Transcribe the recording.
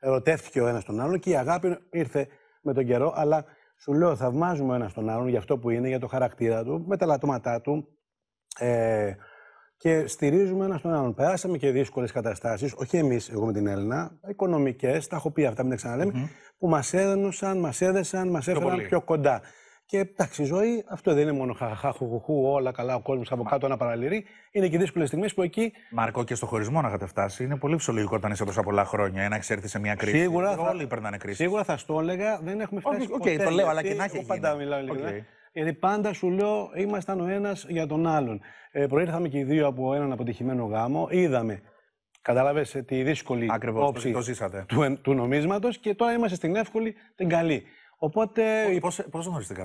ερωτεύτηκε ο ένας τον άλλον και η αγάπη ήρθε με τον καιρό. Αλλά σου λέω, θαυμάζουμε ο ένας τον άλλον για αυτό που είναι, για το χαρακτήρα του, με τα λατώματά του. Ε, και στηρίζουμε ένας τον άλλον. Περάσαμε και δύσκολες καταστάσεις, όχι εμείς, εγώ με την Έλληνα, οικονομικές, τα έχω πει αυτά, μην τα ξαναλεμε που μας έδωσαν, μας έδεσαν, μας έφεραν πιο κοντά. Και εντάξει, η ζωή αυτό δεν είναι μόνο όλα καλά, ο κόσμος από κάτω να παραλυρεί. Είναι και δύσκολες στιγμές που εκεί. Μάρκο, και στο χωρισμό να είχατε φτάσει. Είναι πολύ φυσιολογικό όταν είσαι τόσα πολλά χρόνια να έχει έρθει σε μια κρίση. Σίγουρα θα... Όλοι περνάνε κρίση. Σίγουρα θα στο έλεγα, δεν έχουμε φτάσει. Οκ, okay, το λέω, αλλά και να έχει. Πάντα μιλάω λίγο. Okay. Ε. Γιατί πάντα σου λέω, ήμασταν ο ένας για τον άλλον. Ε, προήρθαμε και οι δύο από έναν αποτυχημένο γάμο. Είδαμε Κατάλαβες τη δύσκολη Ακριβώς, όψη το του, του νομίσματος και τώρα είμαστε στην εύκολη, την καλή. Οπότε. Πώ γνωρίζετε